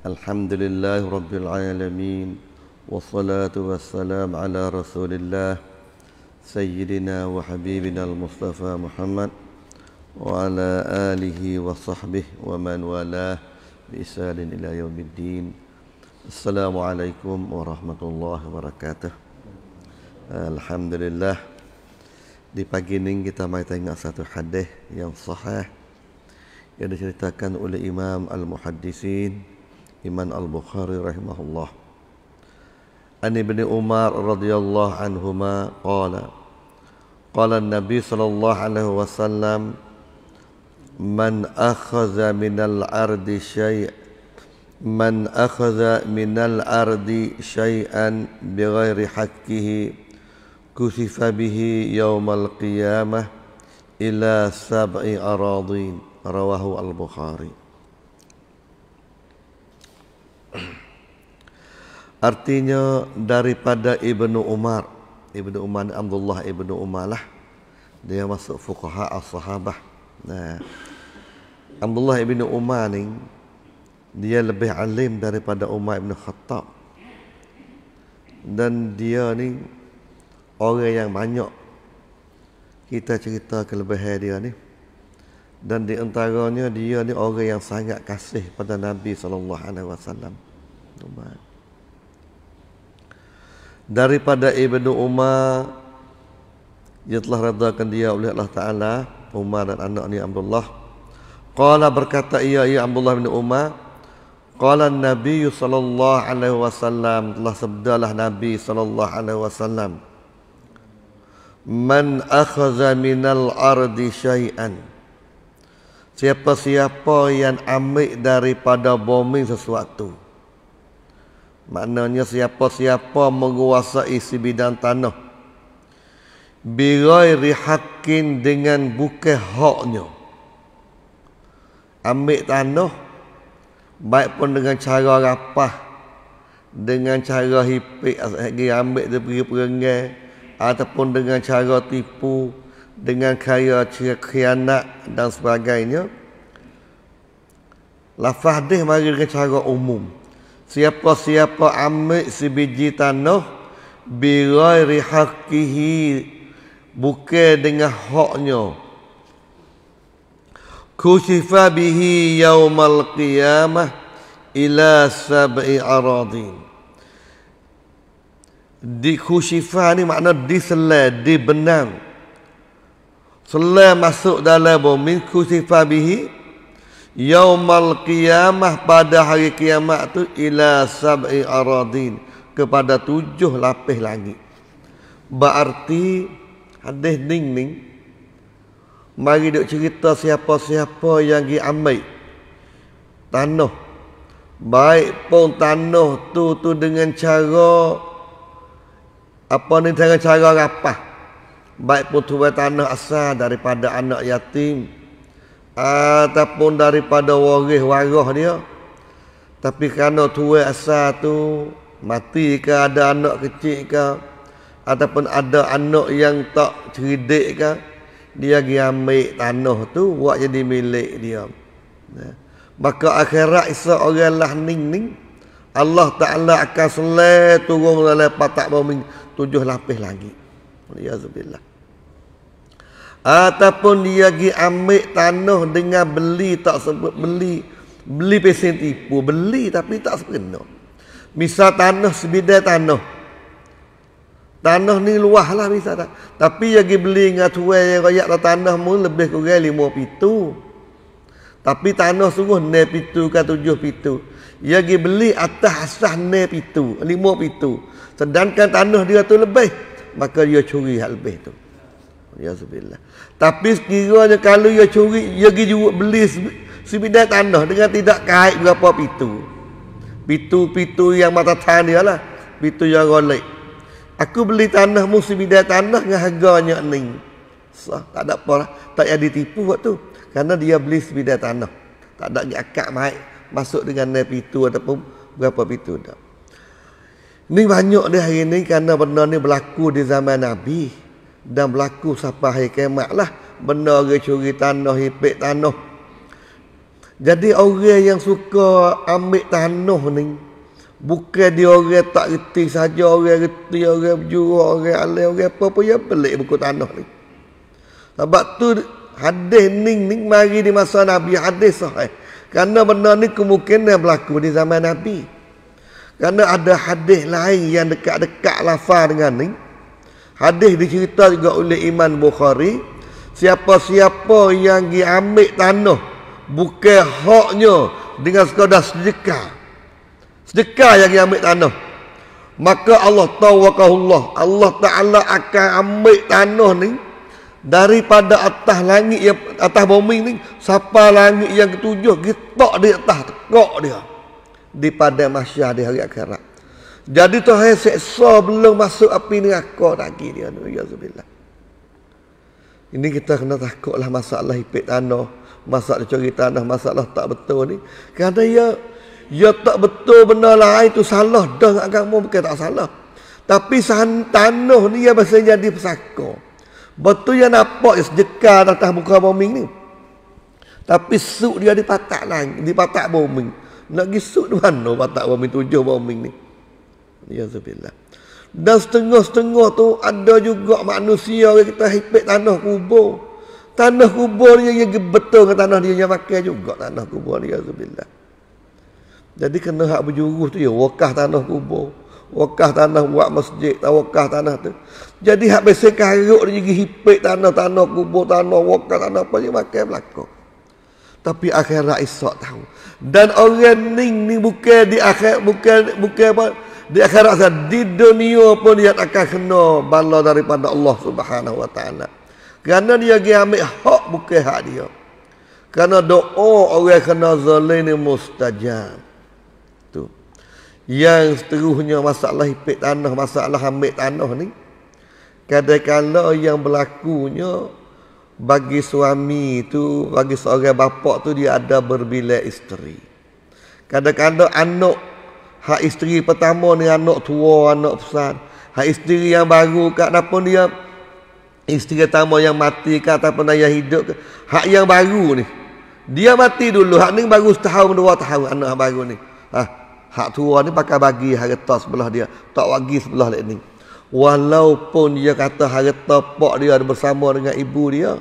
الحمد لله رب العالمين والصلاة والسلام على رسول الله سيدنا وحبيبنا المصطفى محمد وعلى آله وصحبه ومن والاه بإسال إلى يوم الدين السلام عليكم ورحمة الله وبركاته الحمد لله Di pagi ini kita mai tengok satu hadis yang sahih yang diceritakan oleh Imam Al-Muhaddisin Imam Al-Bukhari rahimahullah. An Ibni Umar radhiyallahu anhuma qala qala an-nabi sallallahu alaihi wasallam man akhadha min al ardi shay' man akhadha min al ardi syai'an bighairi haqqihi kusifa bihi yaumal qiyamah ila sab'i aradin rawahu al-bukhari Artinya daripada Ibnu Umar. Ibnu Umar ni Abdullah Ibnu Umar lah. Dia masuk fukaha as-sahabah. Nah. Abdullah Ibnu Umar ni dia lebih alim daripada Umar Ibnu Khattab. Dan dia ni orang yang banyak kita cerita kelebihan dia ni. Dan di antaranya dia ni orang yang sangat kasih pada Nabi saw. Umar daripada Ibnu Umar yang telah redakan dia oleh Allah Ta'ala Umar dan anak ni Abdullah Qala berkata ia ia Abdullah bin Umar Qala Nabi sallallahu alaihi wasallam telah sabdalah Nabi sallallahu alaihi wasallam Man akhadha minal ardi syai'an Siapa siapa yang ambil daripada bombing sesuatu Maknanya siapa-siapa menguasai si bidang tanah Birai rihakin dengan bukan haknya Ambil tanah Baik pun dengan cara rapah Dengan cara hipik Dia ambil dia pergi perengah Ataupun dengan cara tipu Dengan kaya kianak dan sebagainya Lafaz dia mari dengan cara umum Siapa-siapa ambil sebiji tanah Birai rihakihi Buka dengan haknya Kusifah bihi yaumal qiyamah Ila sab'i aradin di khusyifah ni makna di selai, di benang. Selai masuk dalam bumi, khusyifah bihi, yaumal qiyamah pada hari kiamat tu ila sab'i aradin kepada tujuh lapis langit. Berarti hadis ning ning mari duk cerita siapa-siapa yang gi ambil tanah baik pun tanah tu tu dengan cara apa ni dengan cara rapah baik pun tu tanah asal daripada anak yatim ataupun daripada waris warah dia tapi kerana tua asal tu mati ke ada anak kecil ke ataupun ada anak yang tak cerdik ke dia pergi ambil tanah tu buat jadi milik dia ya. maka akhirat isa orang lah ning ning Allah Ta'ala akan selai turun lepas tak berminggu tujuh lapis lagi Ya Zubillah ataupun dia pergi ambil tanah dengan beli tak sebut beli beli pesen tipu beli tapi tak sepenuhnya misal tanah sebidai tanah tanah ni luah lah misal tak. tapi dia pergi beli dengan tuan yang rakyat tak tanah pun lebih kurang lima pitu tapi tanah sungguh ne pitu ke tujuh pitu dia pergi beli atas asah ne pitu lima pitu sedangkan tanah dia tu lebih maka dia curi hal lebih tu Ya subhanallah. Tapi sekiranya kalau ia curi, dia pergi juga beli sebidang tanah dengan tidak kait berapa pitu. Pitu-pitu yang mata tanah lah. Pitu yang golek. Aku beli tanah mu sebidang tanah dengan harganya ni. Sah, tak ada apa lah. Tak ada ditipu waktu tu. Kerana dia beli sebidang tanah. Tak ada akak mai masuk dengan nilai pitu ataupun berapa pitu tak. Ini banyak dia hari ini kerana benar ini berlaku di zaman Nabi dan berlaku sampai hari kiamat lah benda orang curi tanah hipik tanah jadi orang yang suka ambil tanah ni bukan dia orang tak reti saja orang reti orang berjuruh orang alih orang apa pun yang pelik buku tanah ni sebab tu hadis ni ni mari di masa Nabi hadis sahih kerana benda ni kemungkinan berlaku di zaman Nabi kerana ada hadis lain yang dekat-dekat lafaz dengan ni Hadis dicerita juga oleh Iman Bukhari Siapa-siapa yang diambil tanah Bukan haknya dengan sekadar sedekah Sedekah yang diambil tanah Maka Allah tawakahullah Allah Ta'ala akan ambil tanah ni Daripada atas langit yang Atas bumi ni Sapa langit yang ketujuh Getok dia atas Tengok dia daripada pada masyarakat di hari akhirat jadi Tuhan seksa belum masuk api ni aku lagi dia tu. Ya Zubillah. Ini kita kena takutlah masalah ipik tanah. Masalah curi tanah, masalah tak betul ni. Kerana ya, ya tak betul benda lain tu salah. Dah agama bukan tak salah. Tapi san tanah ni ya biasa jadi pesaka. Betul yang nampak yang sejekar atas muka bumi ni. Tapi suk dia dipatak lagi, dipatak bumi. Nak pergi suk di mana patak bumi, tujuh bumi ni. Ya Zubillah Dan setengah-setengah tu Ada juga manusia yang kita hipik tanah kubur Tanah kubur dia yang betul ke tanah dia yang pakai juga tanah kubur ni Ya Zubillah Jadi kena hak berjuruh tu ya Wakah tanah kubur Wakah tanah buat masjid tak Wakah tanah tu Jadi hak besar karuk dia juga hipik tanah-tanah kubur Tanah wakah tanah apa dia pakai belakang tapi akhirat esok tahu. Dan orang ning ni bukan di akhir bukan bukan apa dia akan rasa di dunia pun dia akan kena bala daripada Allah Subhanahu wa taala. Kerana dia pergi ambil hak bukan hak dia. Kerana doa orang kena zalim ni mustajab. Tu. Yang seterusnya masalah ipek tanah, masalah ambil tanah ni kadang-kadang yang berlakunya bagi suami tu, bagi seorang bapak tu dia ada berbilik isteri. Kadang-kadang anak Hak isteri pertama ni anak tua, anak besar. Hak isteri yang baru ke ataupun dia isteri pertama yang mati ke ataupun dia hidup ke. Hak yang baru ni. Dia mati dulu. Hak ni baru setahun, dua tahun anak baru ni. Ha. Hak tua ni pakai bagi harta sebelah dia. Tak bagi sebelah lain. ni. Walaupun dia kata harta pak dia bersama dengan ibu dia.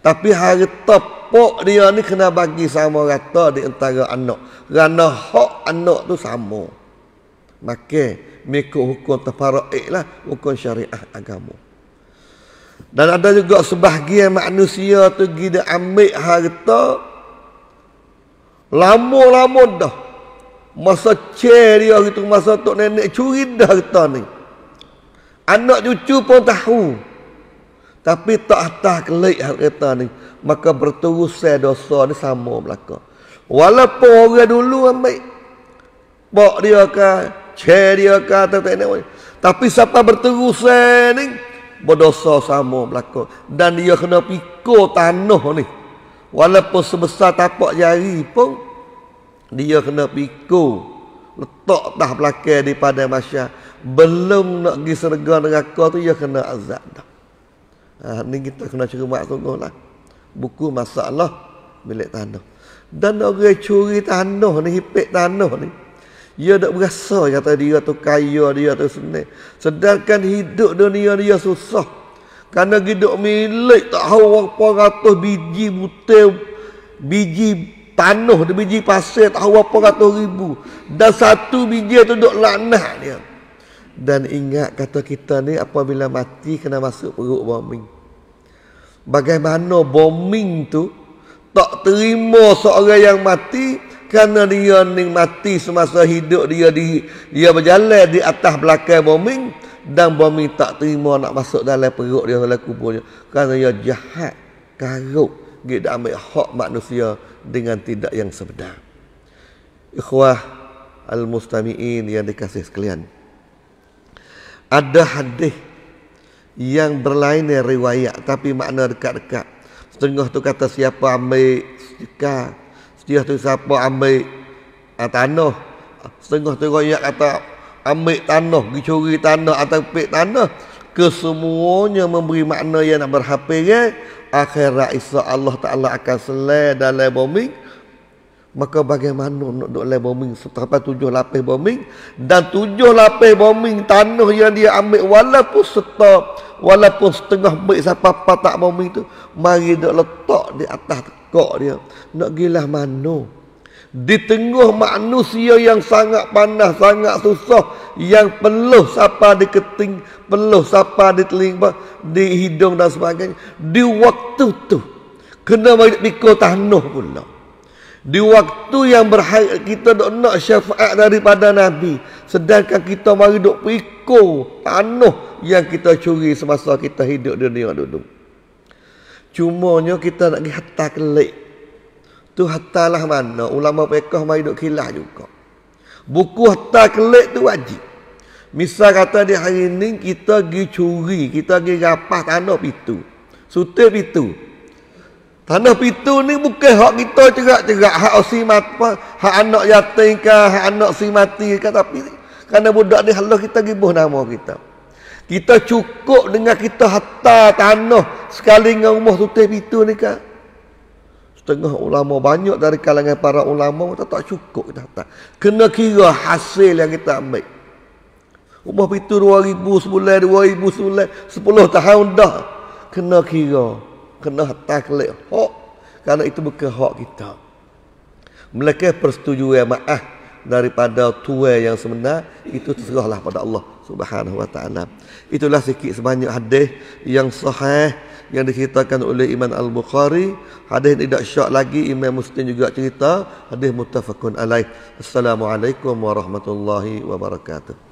Tapi harta pok dia ni kena bagi sama rata di antara anak. Kerana hak anak tu sama. Maka mengikut hukum tafara'i lah. Hukum syariah agama. Dan ada juga sebahagian manusia tu gida ambil harta. Lama-lama dah. Masa cek dia gitu. Masa tok nenek curi dah harta ni. Anak cucu pun tahu. Tahu. Tapi tak atas kelik hal kata ni. Maka berterusan dosa ni sama belaka. Walaupun orang dulu ambil. Bok dia ke. Cek dia ke. Tak, tak, tak, Tapi siapa berterusan ni. Berdosa sama belaka. Dan dia kena pikul tanah ni. Walaupun sebesar tapak jari pun. Dia kena pikul. Letak dah belakang di padang masyarakat. Belum nak pergi serga neraka tu. Dia kena azab dah. Ha, ni kita kena curi mak kongkong lah. Buku masalah milik tanah. Dan orang curi tanah ni, hipik tanah ni. Ia tak berasa kata dia tu kaya, dia tu senang. Sedangkan hidup dunia dia susah. Kerana hidup milik tak tahu berapa ratus biji butir, biji tanah, biji pasir tak tahu berapa ratus ribu. Dan satu biji tu duduk laknah dia dan ingat kata kita ni apabila mati kena masuk perut bombing. Bagaimana bombing tu tak terima seorang yang mati kerana dia ni mati semasa hidup dia di dia berjalan di atas belakang bombing dan bombing tak terima nak masuk dalam perut dia dalam kuburnya kerana dia jahat karuk dia tak ambil hak manusia dengan tidak yang sebenar ikhwah al-mustami'in yang dikasih sekalian ada hadis yang berlainan riwayat tapi makna dekat-dekat setengah tu kata siapa ambil sika setengah tu siapa ambil uh, tanah setengah tu riwayat kata ambil tanah dicuri tanah atau pek tanah kesemuanya memberi makna yang nak berhapir eh? akhirat insya Allah Ta'ala akan selai dalam bombing Maka bagaimana nak duduk lain bombing Setelah tujuh lapis bombing Dan tujuh lapis bombing tanah yang dia ambil Walaupun setengah Walaupun setengah baik siapa-apa tak bombing tu Mari duduk letak di atas kok dia Nak gila mana di tengah manusia yang sangat panas, sangat susah, yang peluh siapa di keting, peluh siapa di telinga, di hidung dan sebagainya. Di waktu tu, kena mari pikul tanah pula. Di waktu yang berhaya, kita dok nak syafaat daripada Nabi. Sedangkan kita mari dok piko tanah yang kita curi semasa kita hidup di dunia dulu. Cuma Cumanya kita nak pergi hatta kelik. Tu hatta lah mana. Ulama pekah mari dok kilah juga. Buku hatta kelik tu wajib. Misal kata di hari ini kita pergi curi. Kita pergi rapah tanah pintu. Sutir pintu. Tanah pitu ni bukan hak kita cerak-cerak. Hak osimat, hak anak yatim ke, hak anak si mati ke. Tapi kerana budak ni Allah kita gibuh nama kita. Kita cukup dengan kita harta tanah sekali dengan rumah tutih pitu ni ke. Setengah ulama banyak dari kalangan para ulama kita tak cukup kita harta. Kena kira hasil yang kita ambil. Rumah pitu 2000 sebulan, 2000 sebulan, 10 tahun dah. Kena kira kena hatah leh hak kerana itu bukan hak kita mereka persetujuan maaf daripada tuai yang sebenar itu terserahlah pada Allah Subhanahu wa taala. Itulah sikit sebanyak hadis yang sahih yang diceritakan oleh Imam Al-Bukhari. Hadis ini tidak syak lagi Imam Muslim juga cerita, hadis muttafaqun alaih. Assalamualaikum warahmatullahi wabarakatuh.